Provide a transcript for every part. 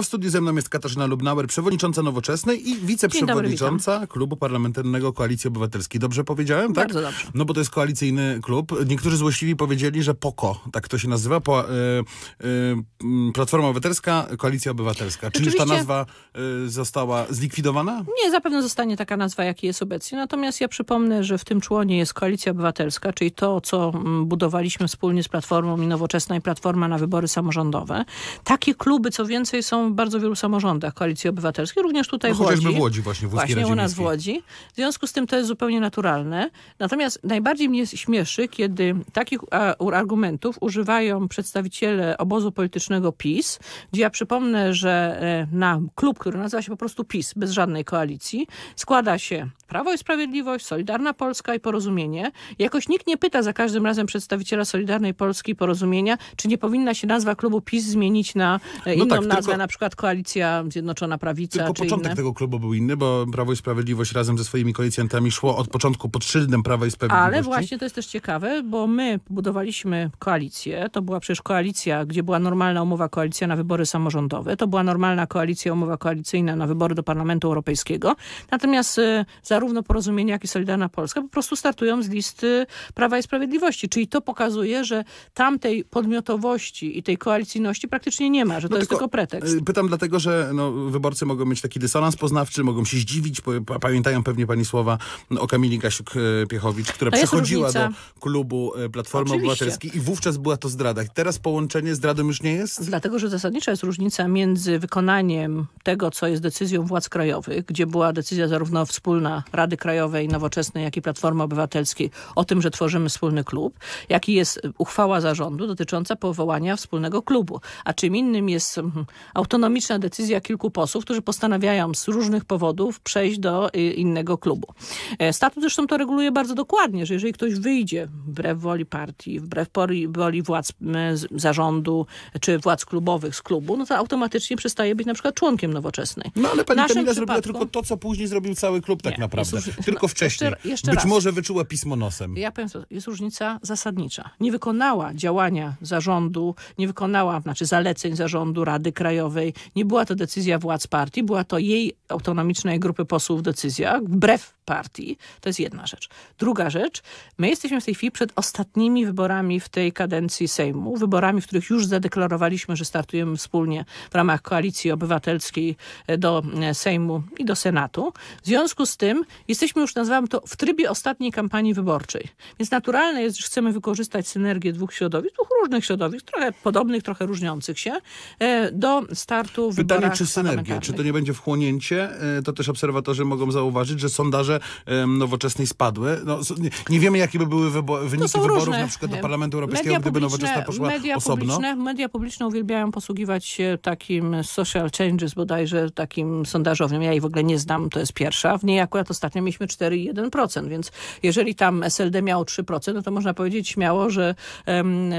A w studiu ze mną jest Katarzyna Lubnauer, przewodnicząca Nowoczesnej i wiceprzewodnicząca dobry, Klubu Parlamentarnego Koalicji Obywatelskiej. Dobrze powiedziałem, tak? Bardzo dobrze. No bo to jest koalicyjny klub. Niektórzy złośliwi powiedzieli, że POKO, tak to się nazywa, po, y, y, Platforma Obywatelska, Koalicja Obywatelska. Czy już ta nazwa y, została zlikwidowana? Nie, zapewne zostanie taka nazwa, jaki jest obecnie. Natomiast ja przypomnę, że w tym członie jest Koalicja Obywatelska, czyli to, co budowaliśmy wspólnie z Platformą i Nowoczesna i Platforma na wybory samorządowe. Takie kluby, co więcej, są w bardzo wielu samorządach Koalicji Obywatelskiej, również tutaj no, w Łodzi. Chociażby w Łodzi właśnie, w Właśnie u nas w Łodzi. W związku z tym to jest zupełnie naturalne. Natomiast najbardziej mnie śmieszy, kiedy takich argumentów używają przedstawiciele obozu politycznego PiS, gdzie ja przypomnę, że e, na klub, który nazywa się po prostu PiS, bez żadnej koalicji, składa się Prawo i Sprawiedliwość, Solidarna Polska i Porozumienie. Jakoś nikt nie pyta za każdym razem przedstawiciela Solidarnej Polski i Porozumienia, czy nie powinna się nazwa klubu PiS zmienić na e, no inną tak, nazwę, tylko, na przykład Koalicja Zjednoczona Prawica. Tylko czy początek inne. tego klubu był inny, bo Prawo i Sprawiedliwość razem ze swoimi koalicjantami szło od początku pod szyldem Prawa i Sprawiedliwości. Ale właśnie to jest też ciekawe, bo my budowaliśmy koalicję. To była przecież koalicja, gdzie była normalna umowa koalicja na wybory samorządowe. To była normalna koalicja, umowa koalicyjna na wybory do Parlamentu Europejskiego. Natomiast y, za zarówno Porozumienie, jak i Solidarna Polska po prostu startują z listy Prawa i Sprawiedliwości. Czyli to pokazuje, że tamtej podmiotowości i tej koalicyjności praktycznie nie ma, że no to no jest tylko, tylko pretekst. Y, pytam dlatego, że no, wyborcy mogą mieć taki dysonans poznawczy, mogą się zdziwić. Pamiętają pewnie pani słowa no, o Kamili Gasiuk-Piechowicz, która przechodziła różnica. do klubu y, Platformy Obywatelskiej i wówczas była to zdrada. Teraz połączenie zdradą już nie jest? Dlatego, że zasadnicza jest różnica między wykonaniem tego, co jest decyzją władz krajowych, gdzie była decyzja zarówno wspólna Rady Krajowej Nowoczesnej, jak i Platformy Obywatelskiej o tym, że tworzymy wspólny klub, jak i jest uchwała zarządu dotycząca powołania wspólnego klubu. A czym innym jest mm, autonomiczna decyzja kilku posłów, którzy postanawiają z różnych powodów przejść do y, innego klubu. E, statut zresztą to reguluje bardzo dokładnie, że jeżeli ktoś wyjdzie wbrew woli partii, wbrew woli władz zarządu czy władz klubowych z klubu, no to automatycznie przestaje być na przykład członkiem nowoczesnej. No ale pani Kamila przypadku... zrobiła tylko to, co później zrobił cały klub tak nie. naprawdę. Jest, Tylko wcześniej. Jeszcze, jeszcze Być raz. może wyczuła pismo nosem. Ja powiem, jest różnica zasadnicza. Nie wykonała działania zarządu, nie wykonała, znaczy zaleceń zarządu Rady Krajowej. Nie była to decyzja władz partii, była to jej autonomicznej grupy posłów decyzja, wbrew partii. To jest jedna rzecz. Druga rzecz, my jesteśmy w tej chwili przed ostatnimi wyborami w tej kadencji Sejmu, wyborami, w których już zadeklarowaliśmy, że startujemy wspólnie w ramach Koalicji Obywatelskiej e, do e, Sejmu i do Senatu. W związku z tym jesteśmy już, nazwałam to, w trybie ostatniej kampanii wyborczej. Więc naturalne jest, że chcemy wykorzystać synergię dwóch środowisk, dwóch różnych środowisk, trochę podobnych, trochę różniących się, e, do startu w Pytanie, czy synergię, czy to nie będzie wchłonięcie? E, to też obserwatorzy mogą zauważyć, że sondaże nowoczesnej spadły. No, nie, wiemy, jakie by były wybo wyniki wyborów różne. na przykład do Parlamentu Europejskiego, gdyby nowoczesna poszła media osobno. Publiczne, media publiczne uwielbiają posługiwać się takim social changes bodajże, takim sondażowym. Ja jej w ogóle nie znam, to jest pierwsza. W niej akurat ostatnio mieliśmy 4,1%, więc jeżeli tam SLD miało 3%, no to można powiedzieć śmiało, że um,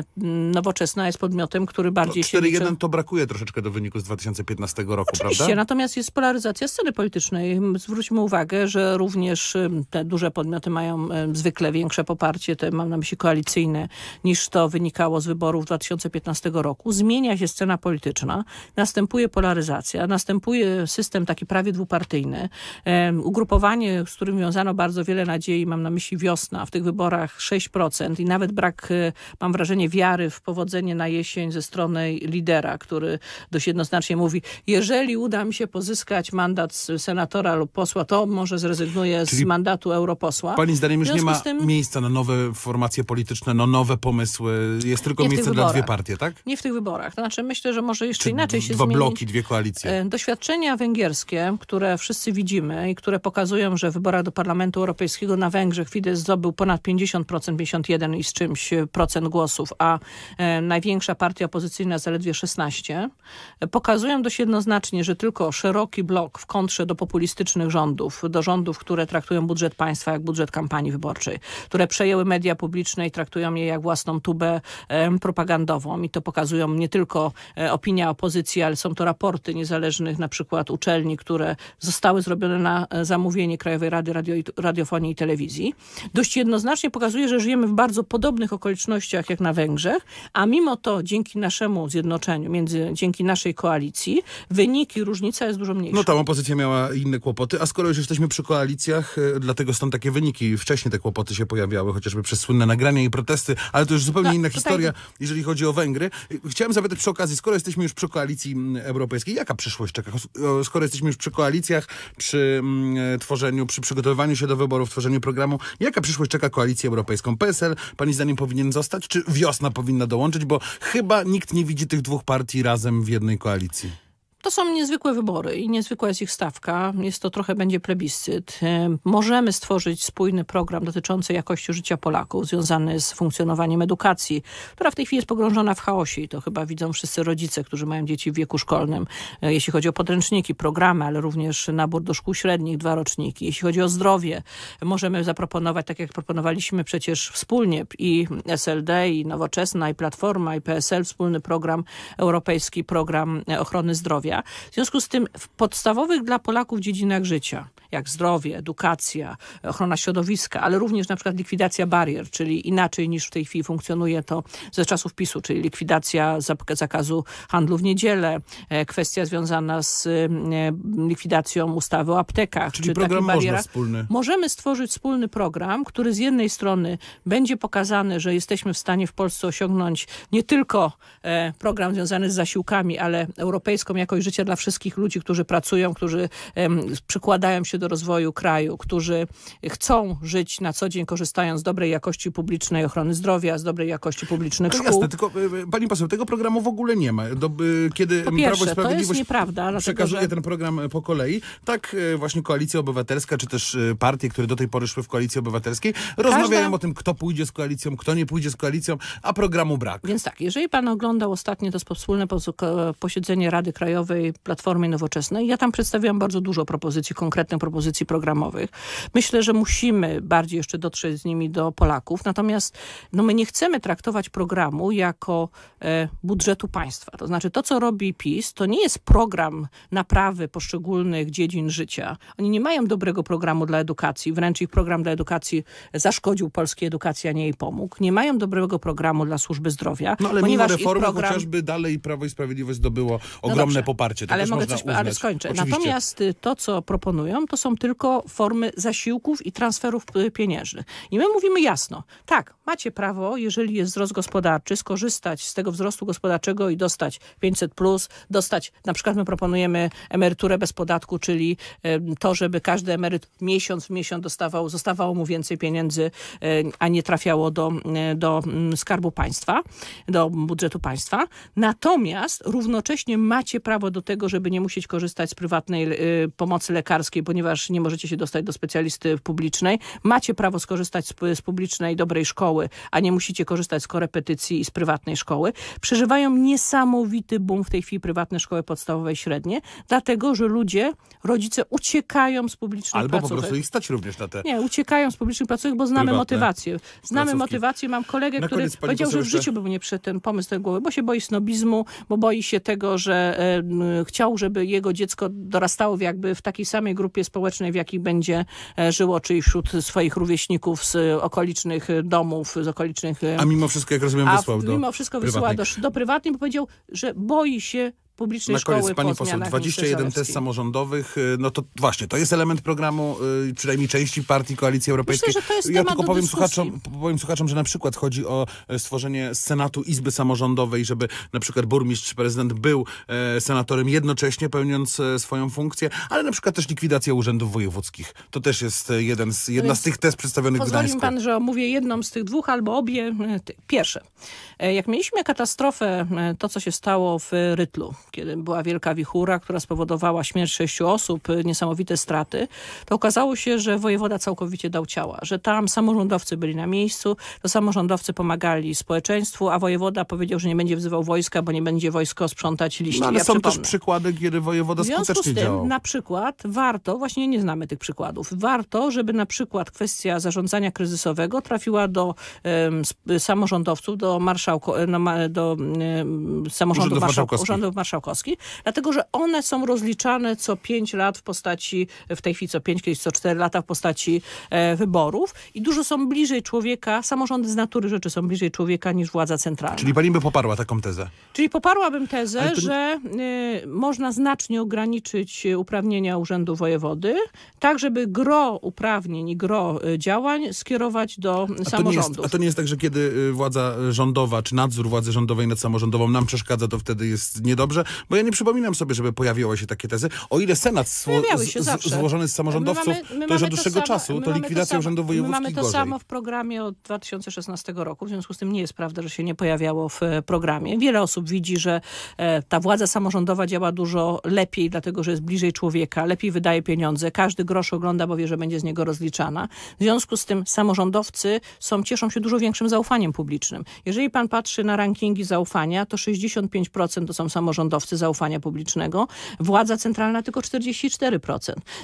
nowoczesna jest podmiotem, który no, bardziej no, 4, się 4,1 liczy... to brakuje troszeczkę do wyniku z 2015 roku, Oczywiście, prawda? natomiast jest polaryzacja sceny politycznej. Zwróćmy uwagę, że również te duże podmioty mają zwykle większe poparcie, te mam na myśli koalicyjne, niż to wynikało z wyborów 2015 roku. Zmienia się scena polityczna, następuje polaryzacja, następuje system taki prawie dwupartyjny. Um, ugrupowanie z którym wiązano bardzo wiele nadziei, mam na myśli wiosna, w tych wyborach 6% i nawet brak, y, mam wrażenie, wiary w powodzenie na jesień ze strony lidera, który dość jednoznacznie mówi, jeżeli uda mi się pozyskać mandat senatora lub posła, to może zrezygnuję z mandatu europosła. Pani zdaniem już nie ma tym... miejsca na nowe formacje polityczne, no nowe pomysły. Jest tylko miejsce dla dwie partie, tak? Nie w tych wyborach. To znaczy myślę, że może jeszcze Czy inaczej się zmieni. Dwa bloki, dwie koalicje. E, doświadczenia węgierskie, które wszyscy widzimy i które pokazują, że w wyborach do Parlamentu Europejskiego na Węgrzech Fidesz zdobył ponad 50%, 51 i z czymś e, procent głosów, a e, największa partia opozycyjna zaledwie 16, pokazują dość jednoznacznie, że tylko szeroki blok w kontrze do populistycznych rządów, do rządów, które traktują budżet państwa jak budżet kampanii wyborczej, które przejęły media publiczne i traktują je jak własną tubę e, propagandową i to pokazują nie tylko e, opinia opozycji, ale są to raporty niezależnych na przykład uczelni, które zostały zrobione na e, zamówienie Krajowej Rady Radio, Radiofonii i Telewizji, dość jednoznacznie pokazuje, że żyjemy w bardzo podobnych okolicznościach jak na Węgrzech, a mimo to dzięki naszemu zjednoczeniu, między, dzięki naszej koalicji, wyniki, różnica jest dużo mniejsza. No tam opozycja miała inne kłopoty, a skoro już jesteśmy przy koalicjach, e, dlatego stąd takie wyniki. Wcześniej te kłopoty się pojawiały, chociażby przez słynne nagrania i protesty, ale to już zupełnie no, inna historia, jeżeli chodzi o Węgry. E, chciałem zapytać przy okazji, skoro jesteśmy już przy koalicji mm, europejskiej, jaka przyszłość czeka? Skoro jesteśmy już przy koalicjach, przy mm, e, tworzeniu tworzeniu, przy przygotowywaniu się do wyborów, tworzeniu programu. Jaka przyszłość czeka koalicję europejską? PSL, pani zdaniem, powinien zostać? Czy wiosna powinna dołączyć? Bo chyba nikt nie widzi tych dwóch partii razem w jednej koalicji. To są niezwykłe wybory i niezwykła jest ich stawka. Jest to trochę będzie plebiscyt. E, możemy stworzyć spójny program dotyczący jakości życia Polaków, związany z funkcjonowaniem edukacji, która w tej chwili jest pogrążona w chaosie i to chyba widzą wszyscy rodzice, którzy mają dzieci w wieku szkolnym. E, jeśli chodzi o podręczniki, programy, ale również nabór do szkół średnich, dwa roczniki. Jeśli chodzi o zdrowie, możemy zaproponować, tak jak proponowaliśmy przecież wspólnie i SLD, i Nowoczesna, i Platforma, i PSL, wspólny program europejski, program e, ochrony zdrowia. W związku z tym w podstawowych dla Polaków dziedzinach życia, jak zdrowie, edukacja, ochrona środowiska, ale również na przykład likwidacja barier, czyli inaczej niż w tej chwili funkcjonuje to ze czasów PiSu, czyli likwidacja zakazu handlu w niedzielę, e, kwestia związana z e, likwidacją ustawy o aptekach. Czyli czy program można wspólny. Możemy stworzyć wspólny program, który z jednej strony będzie pokazany, że jesteśmy w stanie w Polsce osiągnąć nie tylko e, program związany z zasiłkami, ale europejską jakość jakość życia dla wszystkich ludzi, którzy pracują, którzy przykładają się do rozwoju kraju, którzy chcą żyć na co dzień korzystając z dobrej jakości publicznej ochrony zdrowia, z dobrej jakości publicznych to no szkół. Jasne, tylko e, e, pani poseł, tego programu w ogóle nie ma. Do, e, kiedy po pierwsze, Prawo i Sprawiedliwość przekazuje że... ten program po kolei, tak właśnie Koalicja Obywatelska, czy też partie, które do tej pory szły w Koalicji Obywatelskiej, rozmawiają o tym, kto pójdzie z koalicją, kto nie pójdzie z koalicją, a programu brak. Więc tak, jeżeli pan oglądał ostatnio to wspólne posiedzenie Rady Krajowej Narodowej Platformie Nowoczesnej. Ja tam przedstawiłam bardzo dużo propozycji, konkretnych propozycji programowych. Myślę, że musimy bardziej jeszcze dotrzeć z nimi do Polaków. Natomiast no, my nie chcemy traktować programu jako e, budżetu państwa. To znaczy to, co robi PiS, to nie jest program naprawy poszczególnych dziedzin życia. Oni nie mają dobrego programu dla edukacji, wręcz ich program dla edukacji zaszkodził polskiej edukacji, a nie jej pomógł. Nie mają dobrego programu dla służby zdrowia. No ale mimo reformy program... chociażby dalej Prawo i Sprawiedliwość zdobyło no ogromne no poparcie. To ale mogę coś, uznać. ale skończę. Oczywiście. Natomiast y, to, co proponują, to są tylko formy zasiłków i transferów y, pieniężnych. I my mówimy jasno, tak, macie prawo, jeżeli jest wzrost gospodarczy, skorzystać z tego wzrostu gospodarczego i dostać 500+, plus, dostać, na przykład my proponujemy emeryturę bez podatku, czyli to, żeby każdy emeryt miesiąc w miesiąc dostawał, zostawało mu więcej pieniędzy, a nie trafiało do, e, do mm, skarbu państwa, do budżetu państwa. Natomiast równocześnie macie prawo do tego, żeby nie musieć korzystać z prywatnej y, pomocy lekarskiej, ponieważ nie możecie się dostać do specjalisty publicznej. Macie prawo skorzystać z, z publicznej dobrej szkoły, a nie musicie korzystać z korepetycji i z prywatnej szkoły. Przeżywają niesamowity boom w tej chwili prywatne szkoły podstawowe i średnie, dlatego, że ludzie, rodzice uciekają z publicznych Albo placówek. po prostu ich stać również na te... Nie, uciekają z publicznych placówek, bo znamy motywację. Znamy placówki. motywację. Mam kolegę, na który powiedział, że w życiu by mu nie przyszedł ten pomysł do głowy, bo się boi snobizmu, bo boi się tego, że e, Y, chciał, żeby jego dziecko dorastało w jakby w takiej samej grupie społecznej, w jakiej będzie e, żyło, czyli wśród swoich rówieśników z okolicznych domów, z okolicznych... E, a mimo wszystko, jak rozumiem, wysłał a, do mimo wszystko wysłał do, do prywatnej, bo powiedział, że boi się publicznej Na koniec, pani poseł, 21 test samorządowych, e, no to właśnie, to jest element programu y, przynajmniej części partii Koalicji Europejskiej. Myślę, że to jest ja tylko powiem słuchaczom, powiem słuchaczom, że na przykład chodzi o e, stworzenie Senatu Izby Samorządowej, żeby na przykład burmistrz prezydent był e, senatorem jednocześnie pełniąc e, swoją funkcję, ale na przykład też likwidacja urzędów wojewódzkich. To też jest jeden z, jedna z tych test przedstawionych w Gdańsku. Pozwoli pan, że omówię jedną z tych dwóch albo obie. Pierwsze. Jak mieliśmy katastrofę, to co się stało w Rytlu, kiedy była wielka wichura, która spowodowała śmierć sześciu osób, y, niesamowite straty, to okazało się, że wojewoda całkowicie dał ciała, że tam samorządowcy byli na miejscu, to samorządowcy pomagali społeczeństwu, a wojewoda powiedział, że nie będzie wzywał wojska, bo nie będzie wojsko sprzątać liści. No, ale ja są też przykłady, kiedy wojewoda skutecznie tym, działał. na przykład warto, właśnie nie znamy tych przykładów, warto, żeby na przykład kwestia zarządzania kryzysowego trafiła do um, samorządowców, do marszałko, e, no, do um, samorządów marszałkowskich. Strzałkowskiej, dlatego że one są rozliczane co 5 lat w postaci, w tej chwili co 5, kiedyś co 4 lata w postaci e, wyborów i dużo są bliżej człowieka, samorządy z natury rzeczy są bliżej człowieka niż władza centralna. Czyli pani by poparła taką tezę? Czyli poparłabym tezę, to... że y, można znacznie ograniczyć uprawnienia Urzędu Wojewody, tak żeby gro uprawnień i gro e, działań skierować do a samorządów. Jest, a to nie jest tak, że kiedy e, władza rządowa, czy nadzór władzy rządowej nad samorządową nam przeszkadza, to wtedy jest niedobrze, bo ja nie przypominam sobie, żeby pojawiały się takie tezy. O ile Senat zło z, złożony z samorządowców, my mamy, my to już od dłuższego czasu, to likwidacja urzędów wojewódzkich mamy to gorzej. samo w programie od 2016 roku, w związku z tym nie jest prawda, że się nie pojawiało w e, programie. Wiele osób widzi, że e, ta władza samorządowa działa dużo lepiej, dlatego że jest bliżej człowieka, lepiej wydaje pieniądze, każdy grosz ogląda, bo wie, że będzie z niego rozliczana. W związku z tym samorządowcy są, cieszą się dużo większym zaufaniem publicznym. Jeżeli pan patrzy na rankingi zaufania, to 65% to są samorządowcy, kierowcy zaufania publicznego, władza centralna tylko 44%.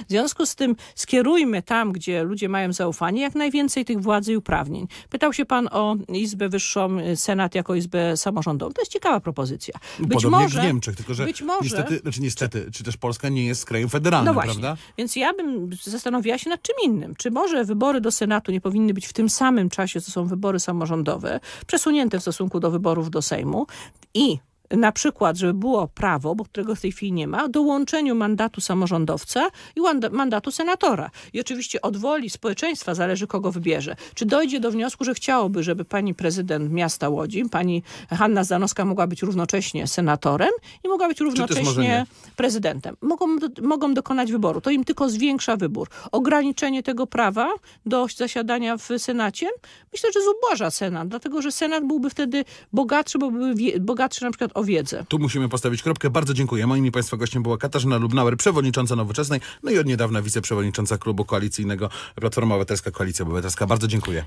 W związku z tym skierujmy tam, gdzie ludzie mają zaufanie, jak najwięcej tych władzy i uprawnień. Pytał się pan o Izbę Wyższą, Senat jako Izbę Samorządową. To jest ciekawa propozycja. Być Podobnie może, w Niemczech, tylko że być może, niestety, znaczy niestety, czy, też Polska nie jest krajem federalnym, no prawda? Więc ja bym zastanowiła się nad czym innym. Czy może wybory do Senatu nie powinny być w tym samym czasie, co są wybory samorządowe, przesunięte w stosunku do wyborów do Sejmu i na przykład, żeby było prawo, bo którego w tej chwili nie ma, dołączeniu mandatu samorządowca i mandatu senatora. I oczywiście od woli społeczeństwa zależy, kogo wybierze. Czy dojdzie do wniosku, że chciałoby, żeby pani prezydent miasta Łodzi, pani Hanna Zanowska mogła być równocześnie senatorem i mogła być równocześnie prezydentem. Mogą, mogą dokonać wyboru. To im tylko zwiększa wybór. Ograniczenie tego prawa do zasiadania w Senacie, myślę, że zuboża Senat, dlatego, że Senat byłby wtedy bogatszy, bo byłby bogatszy na przykład o wiedzę. Tu musimy postawić kropkę. Bardzo dziękuję. Moim i Państwa gościem była Katarzyna Lubnauer, przewodnicząca Nowoczesnej, no i od niedawna wiceprzewodnicząca klubu koalicyjnego Platforma Obywatelska Koalicja Obywatelska. Bardzo dziękuję.